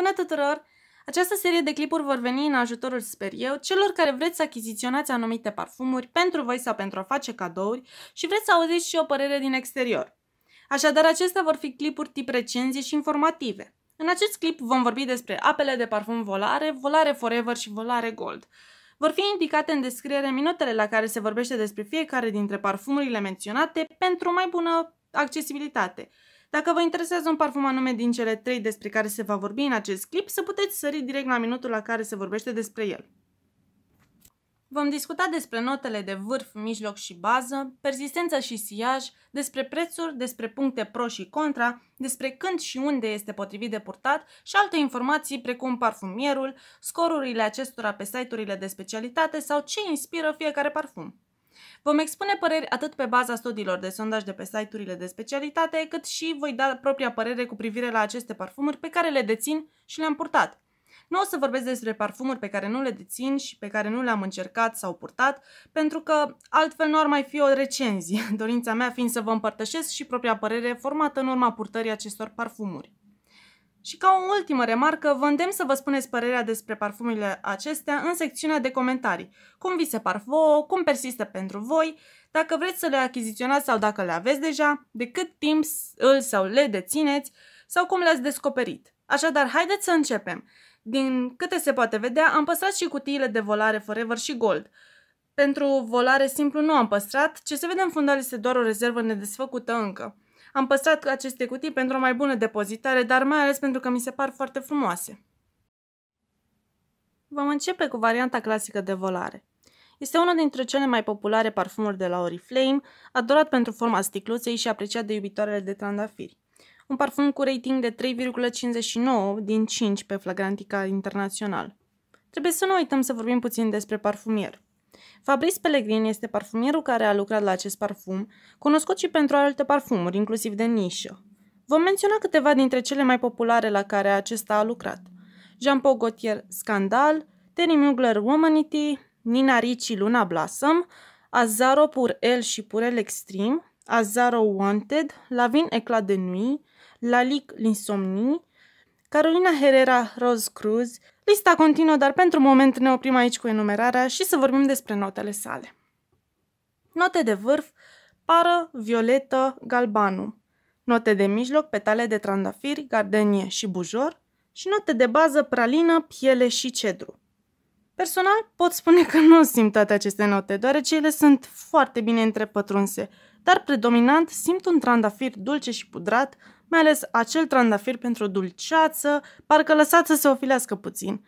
Bună tuturor! Această serie de clipuri vor veni în ajutorul, sper eu, celor care vreți să achiziționați anumite parfumuri pentru voi sau pentru a face cadouri și vreți să auziți și o părere din exterior. Așadar, acestea vor fi clipuri tip recenzie și informative. În acest clip vom vorbi despre apele de parfum Volare, Volare Forever și Volare Gold. Vor fi indicate în descriere minutele la care se vorbește despre fiecare dintre parfumurile menționate pentru mai bună accesibilitate. Dacă vă interesează un parfum anume din cele trei despre care se va vorbi în acest clip, să puteți sări direct la minutul la care se vorbește despre el. Vom discuta despre notele de vârf, mijloc și bază, persistență și siaj, despre prețuri, despre puncte pro și contra, despre când și unde este potrivit de purtat și alte informații precum parfumierul, scorurile acestora pe site-urile de specialitate sau ce inspiră fiecare parfum. Vom expune păreri atât pe baza studiilor de sondaj de pe site-urile de specialitate, cât și voi da propria părere cu privire la aceste parfumuri pe care le dețin și le-am purtat. Nu o să vorbesc despre parfumuri pe care nu le dețin și pe care nu le-am încercat sau purtat, pentru că altfel nu ar mai fi o recenzie, dorința mea fiind să vă împărtășesc și propria părere formată în urma purtării acestor parfumuri. Și ca o ultimă remarcă, vă îndemn să vă spuneți părerea despre parfumurile acestea în secțiunea de comentarii. Cum vi se par vouă, cum persistă pentru voi, dacă vreți să le achiziționați sau dacă le aveți deja, de cât timp îl sau le dețineți sau cum le-ați descoperit. Așadar, haideți să începem. Din câte se poate vedea, am păstrat și cutiile de volare Forever și Gold. Pentru volare simplu nu am păstrat, ce se vede în fundal este doar o rezervă nedesfăcută încă. Am păstrat aceste cutii pentru o mai bună depozitare, dar mai ales pentru că mi se par foarte frumoase. Vom începe cu varianta clasică de volare. Este unul dintre cele mai populare parfumuri de la Oriflame, adorat pentru forma sticluței și apreciat de iubitoarele de trandafiri. Un parfum cu rating de 3,59 din 5 pe Flagrantica Internațional. Trebuie să nu uităm să vorbim puțin despre parfumier. Fabrice Pellegrin este parfumierul care a lucrat la acest parfum, cunoscut și pentru alte parfumuri, inclusiv de nișă. Vom menționa câteva dintre cele mai populare la care acesta a lucrat. Jean Paul Gaultier Scandal, Terry Mugler Womanity, Nina Ricci Luna Blossom, Azaro Pur El și Pur El Extreme, Azaro Wanted, Lavin Eclat de Nuit, Lalic L'Insomnie, Carolina Herrera, Rose Cruz. Lista continuă, dar pentru moment ne oprim aici cu enumerarea și să vorbim despre notele sale. Note de vârf, pară, violetă, galbanu. Note de mijloc, petale de trandafiri, gardenie și bujor. Și note de bază, pralină, piele și cedru. Personal, pot spune că nu simt toate aceste note, deoarece ele sunt foarte bine întrepătrunse, dar predominant simt un trandafir dulce și pudrat, mai ales acel trandafir pentru dulceață, parcă lăsat să se ofilească puțin.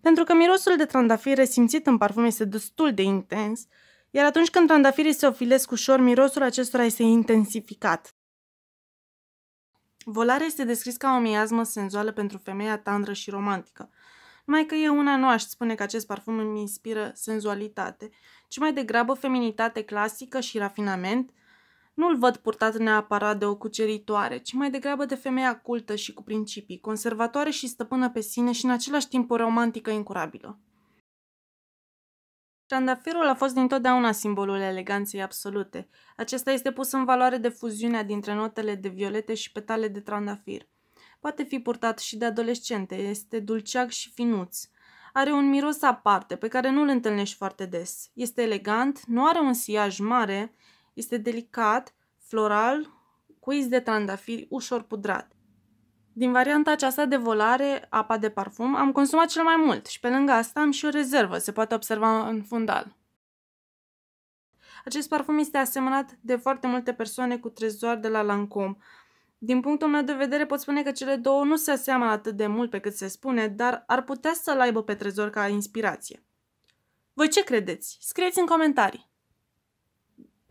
Pentru că mirosul de trandafir resimțit în parfum este destul de intens, iar atunci când trandafirii se ofilesc ușor, mirosul acestora este intensificat. Volarea este descris ca o miasmă senzuală pentru femeia tandră și romantică. Mai că eu una nu aș spune că acest parfum îmi inspiră senzualitate, ci mai degrabă feminitate clasică și rafinament, nu-l văd purtat neapărat de o cuceritoare, ci mai degrabă de femeia cultă și cu principii, conservatoare și stăpână pe sine și în același timp o romantică incurabilă. Trandafirul a fost dintotdeauna simbolul eleganței absolute. Acesta este pus în valoare de fuziunea dintre notele de violete și petale de trandafir. Poate fi purtat și de adolescente, este dulceag și finuț. Are un miros aparte, pe care nu-l întâlnești foarte des. Este elegant, nu are un siaj mare, este delicat, floral, cu iz de trandafiri, ușor pudrat. Din varianta aceasta de volare, apa de parfum, am consumat cel mai mult și pe lângă asta am și o rezervă, se poate observa în fundal. Acest parfum este asemănat de foarte multe persoane cu trezor de la Lancome. Din punctul meu de vedere pot spune că cele două nu se aseamănă atât de mult pe cât se spune, dar ar putea să-l aibă pe trezor ca inspirație. Voi ce credeți? Scrieți în comentarii!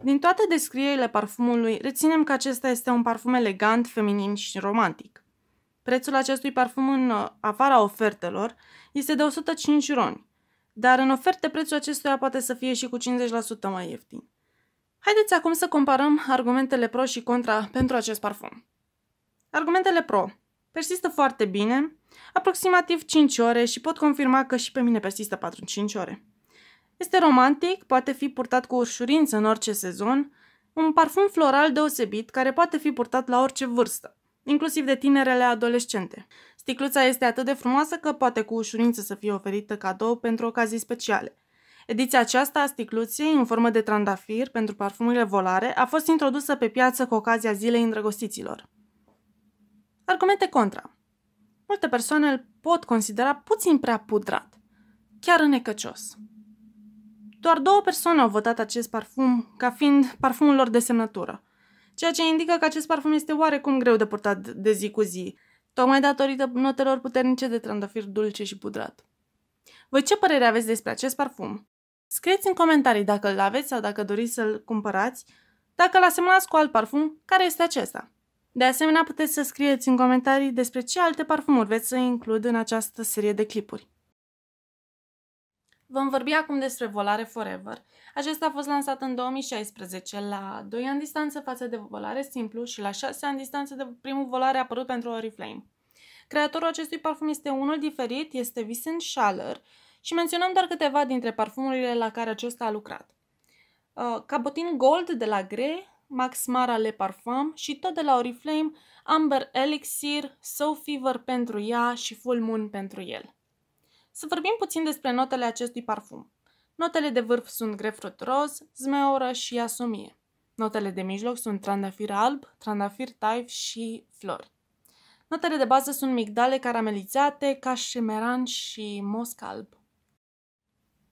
Din toate descrierile parfumului, reținem că acesta este un parfum elegant, feminin și romantic. Prețul acestui parfum în uh, afara ofertelor este de 105 roni, dar în oferte prețul acestuia poate să fie și cu 50% mai ieftin. Haideți acum să comparăm argumentele pro și contra pentru acest parfum. Argumentele pro persistă foarte bine, aproximativ 5 ore și pot confirma că și pe mine persistă 4-5 ore. Este romantic, poate fi purtat cu ușurință în orice sezon, un parfum floral deosebit care poate fi purtat la orice vârstă, inclusiv de tinerele adolescente. Sticluța este atât de frumoasă că poate cu ușurință să fie oferită cadou pentru ocazii speciale. Ediția aceasta a sticluței, în formă de trandafir pentru parfumurile volare, a fost introdusă pe piață cu ocazia Zilei Îndrăgostiților. Argumente contra. Multe persoane îl pot considera puțin prea pudrat, chiar înecăcios. Doar două persoane au votat acest parfum ca fiind parfumul lor de semnătură, ceea ce indică că acest parfum este oarecum greu de purtat de zi cu zi, tocmai datorită notelor puternice de trandafir dulce și pudrat. Voi ce părere aveți despre acest parfum? Scrieți în comentarii dacă îl aveți sau dacă doriți să-l cumpărați, dacă îl asemănați cu alt parfum, care este acesta? De asemenea, puteți să scrieți în comentarii despre ce alte parfumuri veți să includ în această serie de clipuri. Vom vorbi acum despre Volare Forever. Acesta a fost lansat în 2016, la 2 ani distanță față de Volare Simplu și la 6 ani distanță de primul Volare apărut pentru Oriflame. Creatorul acestui parfum este unul diferit, este Vincent Schaller și menționăm doar câteva dintre parfumurile la care acesta a lucrat. Uh, Cabotin Gold de la Grey, Max Mara Le Parfum și tot de la Oriflame, Amber Elixir, Soul Fever pentru ea și Full Moon pentru el. Să vorbim puțin despre notele acestui parfum. Notele de vârf sunt grefrut roz, zmeură și asomie. Notele de mijloc sunt trandafir alb, trandafir taif și flori. Notele de bază sunt migdale caramelizate, cașemeran și mosc alb.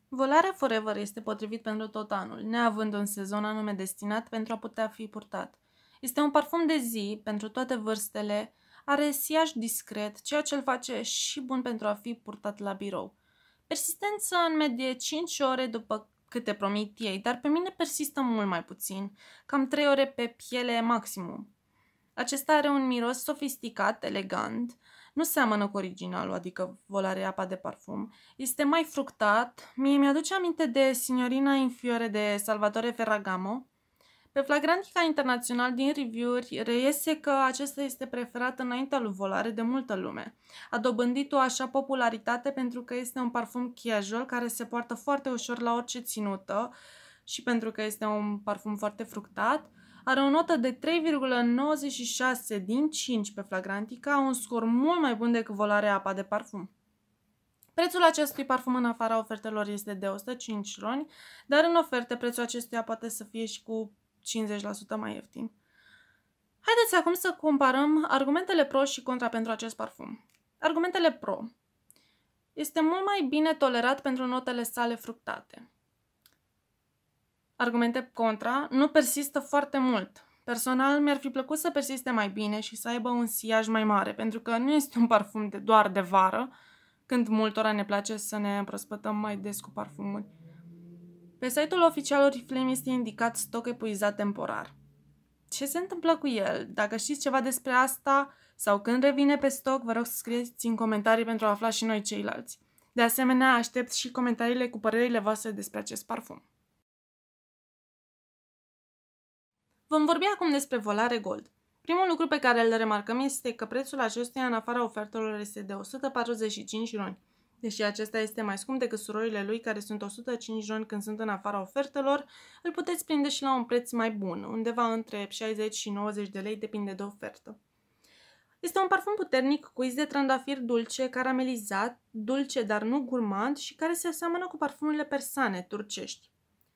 Volarea Forever este potrivit pentru tot anul, neavând un sezon anume destinat pentru a putea fi purtat. Este un parfum de zi pentru toate vârstele, are siaj discret, ceea ce îl face și bun pentru a fi purtat la birou. Persistență în medie 5 ore după câte promit ei, dar pe mine persistă mult mai puțin, cam 3 ore pe piele maximum. Acesta are un miros sofisticat, elegant, nu seamănă cu originalul, adică volare apa de parfum. Este mai fructat. Mie mi-aduce aminte de Signorina Infiore de Salvatore Ferragamo, pe Flagrantica Internațional din review-uri reiese că acesta este preferat înaintea lui Volare de multă lume. A dobândit o așa popularitate pentru că este un parfum casual care se poartă foarte ușor la orice ținută și pentru că este un parfum foarte fructat. Are o notă de 3,96 din 5 pe Flagrantica, un scor mult mai bun decât Volare apa de parfum. Prețul acestui parfum în afara ofertelor este de 105 roni, dar în oferte prețul acestuia poate să fie și cu 50% mai ieftin. Haideți acum să comparăm argumentele pro și contra pentru acest parfum. Argumentele pro. Este mult mai bine tolerat pentru notele sale fructate. Argumente contra, nu persistă foarte mult. Personal, mi-ar fi plăcut să persiste mai bine și să aibă un siaj mai mare, pentru că nu este un parfum de, doar de vară, când multora ne place să ne împrospătăm mai des cu parfumuri. Pe site-ul oficial Oriflame este indicat stoc epuizat temporar. Ce se întâmplă cu el? Dacă știți ceva despre asta sau când revine pe stoc, vă rog să scrieți în comentarii pentru a afla și noi ceilalți. De asemenea, aștept și comentariile cu părerile voastre despre acest parfum. Vom vorbi acum despre Volare Gold. Primul lucru pe care îl remarcăm este că prețul acestuia în afara ofertelor este de 145 roni. Deși acesta este mai scump decât surorile lui care sunt 105 RON când sunt în afara ofertelor, îl puteți prinde și la un preț mai bun, undeva între 60 și 90 de lei, depinde de ofertă. Este un parfum puternic cu iz de trandafir dulce, caramelizat, dulce dar nu gurmand și care se aseamănă cu parfumurile persane turcești.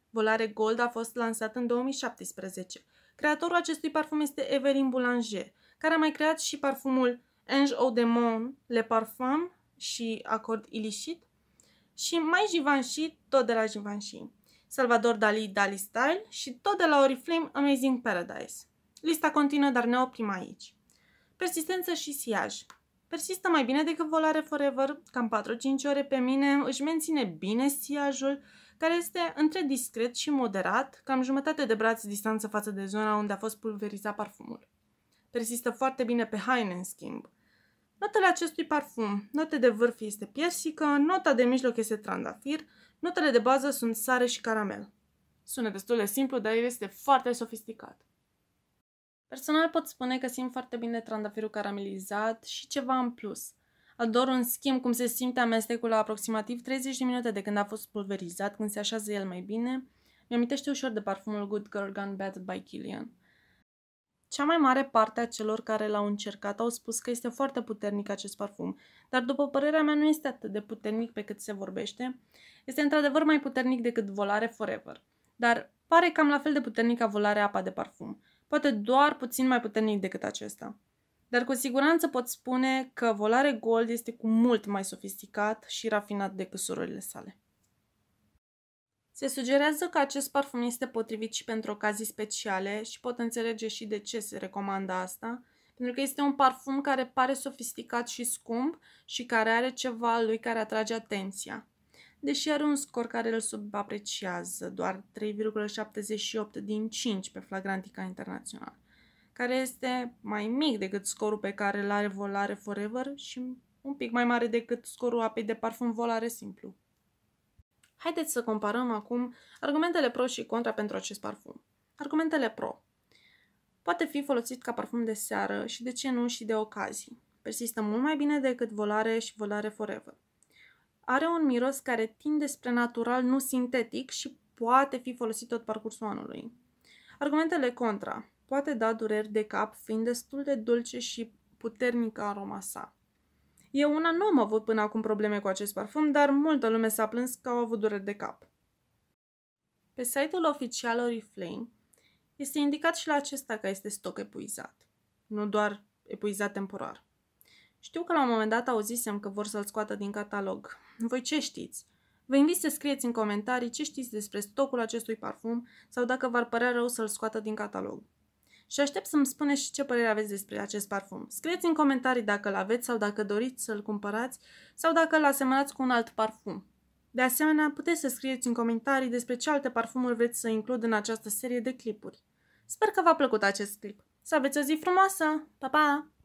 Volare Gold a fost lansat în 2017. Creatorul acestui parfum este Evelyn Boulanger, care a mai creat și parfumul Ange Eau Demon Le Parfum și acord ilișit și mai Givenchy, tot de la Givenchy, Salvador Dali Dali Style și tot de la Oriflame Amazing Paradise. Lista continuă, dar ne oprim aici. Persistență și siaj. Persistă mai bine decât volare forever, cam 4-5 ore pe mine, își menține bine siajul, care este între discret și moderat, cam jumătate de braț distanță față de zona unde a fost pulverizat parfumul. Persistă foarte bine pe haine, în schimb. Notele acestui parfum. Note de vârf este piersică, nota de mijloc este trandafir, notele de bază sunt sare și caramel. Sună destul de simplu, dar este foarte sofisticat. Personal pot spune că simt foarte bine trandafirul caramelizat și ceva în plus. Ador în schimb cum se simte amestecul la aproximativ 30 de minute de când a fost pulverizat, când se așează el mai bine. Mi-amintește ușor de parfumul Good Girl Gone Bad by Killian. Cea mai mare parte a celor care l-au încercat au spus că este foarte puternic acest parfum, dar după părerea mea nu este atât de puternic pe cât se vorbește. Este într-adevăr mai puternic decât volare forever, dar pare cam la fel de puternic ca volare apa de parfum, poate doar puțin mai puternic decât acesta. Dar cu siguranță pot spune că volare gold este cu mult mai sofisticat și rafinat decât surorile sale. Se sugerează că acest parfum este potrivit și pentru ocazii speciale și pot înțelege și de ce se recomandă asta, pentru că este un parfum care pare sofisticat și scump și care are ceva al lui care atrage atenția. Deși are un scor care îl subapreciază, doar 3,78 din 5 pe Flagrantica Internațional, care este mai mic decât scorul pe care îl are Volare Forever și un pic mai mare decât scorul apei de parfum Volare Simplu. Haideți să comparăm acum argumentele pro și contra pentru acest parfum. Argumentele pro. Poate fi folosit ca parfum de seară și de ce nu și de ocazii. Persistă mult mai bine decât volare și volare forever. Are un miros care tinde spre natural, nu sintetic și poate fi folosit tot parcursul anului. Argumentele contra. Poate da dureri de cap, fiind destul de dulce și puternică aroma sa. Eu una nu am avut până acum probleme cu acest parfum, dar multă lume s-a plâns că au avut dureri de cap. Pe site-ul oficial Oriflame este indicat și la acesta că este stoc epuizat, nu doar epuizat temporar. Știu că la un moment dat auzisem că vor să-l scoată din catalog. Voi ce știți? Vă invit să scrieți în comentarii ce știți despre stocul acestui parfum sau dacă v-ar părea rău să-l scoată din catalog și aștept să-mi spuneți și ce părere aveți despre acest parfum. Scrieți în comentarii dacă îl aveți sau dacă doriți să-l cumpărați sau dacă îl asemănați cu un alt parfum. De asemenea, puteți să scrieți în comentarii despre ce alte parfumuri vreți să includ în această serie de clipuri. Sper că v-a plăcut acest clip. Să aveți o zi frumoasă! Pa, pa!